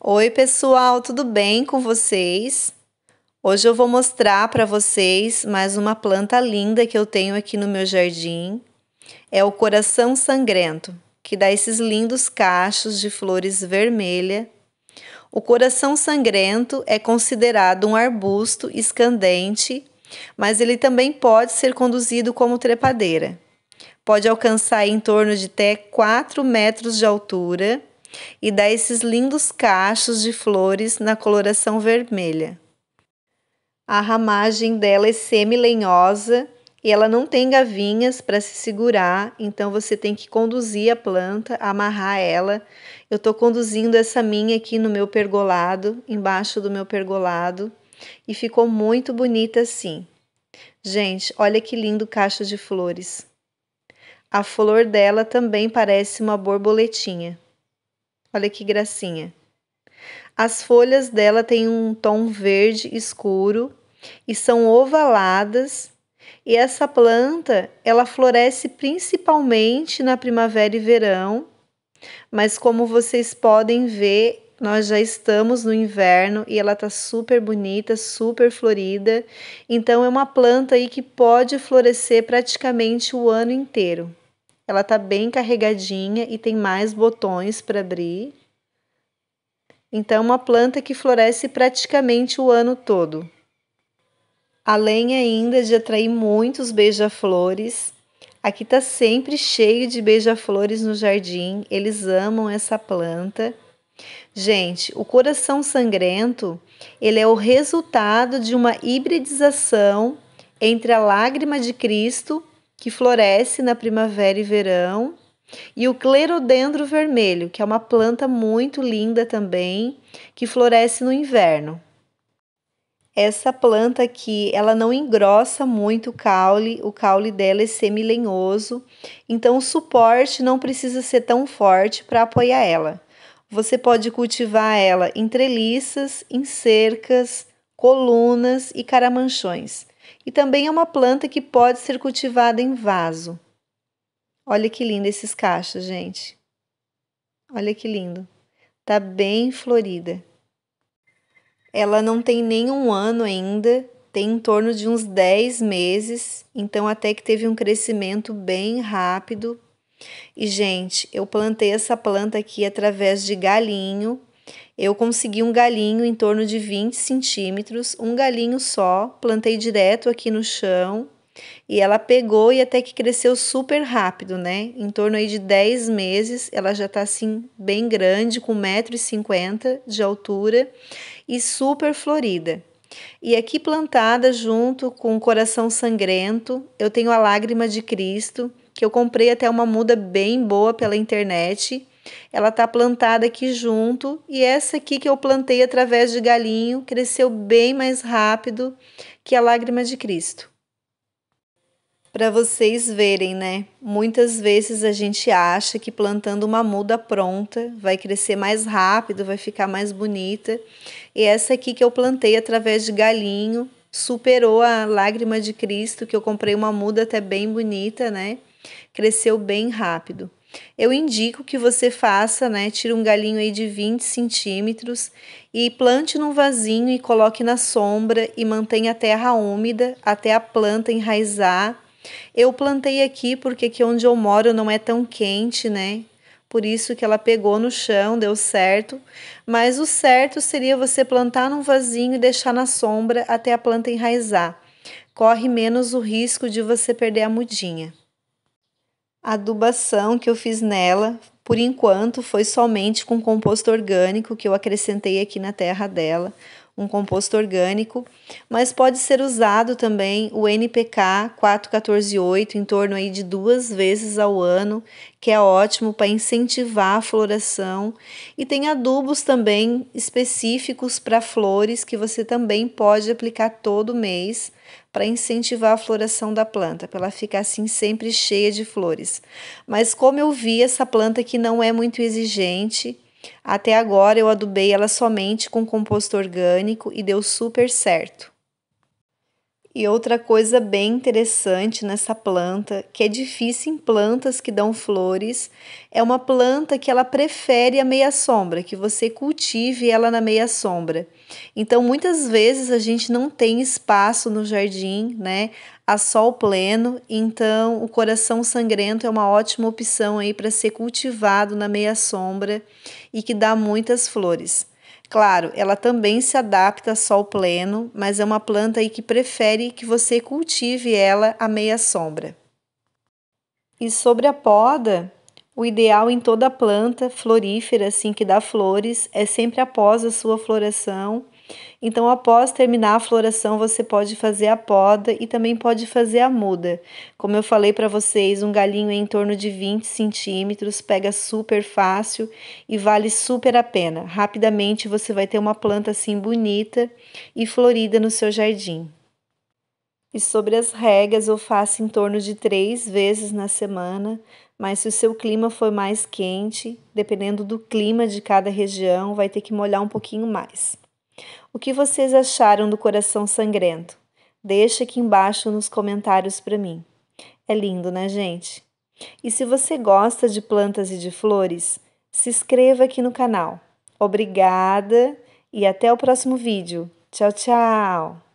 Oi, pessoal, tudo bem com vocês? Hoje eu vou mostrar para vocês mais uma planta linda que eu tenho aqui no meu jardim. É o coração sangrento, que dá esses lindos cachos de flores vermelha. O coração sangrento é considerado um arbusto escandente, mas ele também pode ser conduzido como trepadeira. Pode alcançar em torno de até 4 metros de altura e dá esses lindos cachos de flores na coloração vermelha. A ramagem dela é semi-lenhosa e ela não tem gavinhas para se segurar, então você tem que conduzir a planta, amarrar ela. Eu estou conduzindo essa minha aqui no meu pergolado, embaixo do meu pergolado, e ficou muito bonita assim. Gente, olha que lindo cacho de flores. A flor dela também parece uma borboletinha. Olha que gracinha. As folhas dela têm um tom verde escuro e são ovaladas. E essa planta, ela floresce principalmente na primavera e verão, mas como vocês podem ver, nós já estamos no inverno e ela tá super bonita, super florida. Então é uma planta aí que pode florescer praticamente o ano inteiro. Ela tá bem carregadinha e tem mais botões para abrir. Então, é uma planta que floresce praticamente o ano todo. Além ainda de atrair muitos beija-flores, aqui tá sempre cheio de beija-flores no jardim. Eles amam essa planta. Gente, o coração sangrento, ele é o resultado de uma hibridização entre a lágrima de Cristo que floresce na primavera e verão, e o clerodendro vermelho, que é uma planta muito linda também, que floresce no inverno. Essa planta aqui, ela não engrossa muito o caule, o caule dela é semilenhoso, então o suporte não precisa ser tão forte para apoiar ela. Você pode cultivar ela em treliças, em cercas, colunas e caramanchões e também é uma planta que pode ser cultivada em vaso. Olha que lindo esses cachos, gente. Olha que lindo. Tá bem florida. Ela não tem nenhum ano ainda, tem em torno de uns 10 meses, então até que teve um crescimento bem rápido. E gente, eu plantei essa planta aqui através de galinho, eu consegui um galinho em torno de 20 centímetros, um galinho só, plantei direto aqui no chão e ela pegou e até que cresceu super rápido, né? Em torno aí de 10 meses, ela já tá assim bem grande, com 1,50m de altura e super florida. E aqui plantada junto com o coração sangrento, eu tenho a lágrima de Cristo, que eu comprei até uma muda bem boa pela internet ela está plantada aqui junto e essa aqui que eu plantei através de galinho cresceu bem mais rápido que a lágrima de Cristo. Para vocês verem, né? Muitas vezes a gente acha que plantando uma muda pronta vai crescer mais rápido, vai ficar mais bonita. E essa aqui que eu plantei através de galinho superou a lágrima de Cristo, que eu comprei uma muda até bem bonita, né? Cresceu bem rápido. Eu indico que você faça, né? Tira um galinho aí de 20 centímetros e plante num vasinho e coloque na sombra e mantenha a terra úmida até a planta enraizar. Eu plantei aqui porque aqui onde eu moro não é tão quente, né? Por isso que ela pegou no chão, deu certo. Mas o certo seria você plantar num vasinho e deixar na sombra até a planta enraizar. Corre menos o risco de você perder a mudinha. A adubação que eu fiz nela, por enquanto, foi somente com composto orgânico que eu acrescentei aqui na terra dela um composto orgânico, mas pode ser usado também o NPK 4148 em torno aí de duas vezes ao ano, que é ótimo para incentivar a floração. E tem adubos também específicos para flores que você também pode aplicar todo mês para incentivar a floração da planta, para ela ficar assim sempre cheia de flores. Mas como eu vi, essa planta que não é muito exigente, até agora eu adubei ela somente com composto orgânico e deu super certo. E outra coisa bem interessante nessa planta, que é difícil em plantas que dão flores, é uma planta que ela prefere a meia sombra, que você cultive ela na meia sombra. Então, muitas vezes a gente não tem espaço no jardim, né, a sol pleno, então o coração sangrento é uma ótima opção aí para ser cultivado na meia sombra e que dá muitas flores. Claro, ela também se adapta a sol pleno, mas é uma planta aí que prefere que você cultive ela à meia sombra. E sobre a poda, o ideal em toda planta florífera, assim que dá flores, é sempre após a sua floração então, após terminar a floração, você pode fazer a poda e também pode fazer a muda. Como eu falei para vocês, um galinho é em torno de 20 centímetros, pega super fácil e vale super a pena. Rapidamente você vai ter uma planta assim bonita e florida no seu jardim. E sobre as regas, eu faço em torno de três vezes na semana, mas se o seu clima for mais quente, dependendo do clima de cada região, vai ter que molhar um pouquinho mais. O que vocês acharam do coração sangrento? Deixa aqui embaixo nos comentários para mim. É lindo, né, gente? E se você gosta de plantas e de flores, se inscreva aqui no canal. Obrigada e até o próximo vídeo. Tchau, tchau!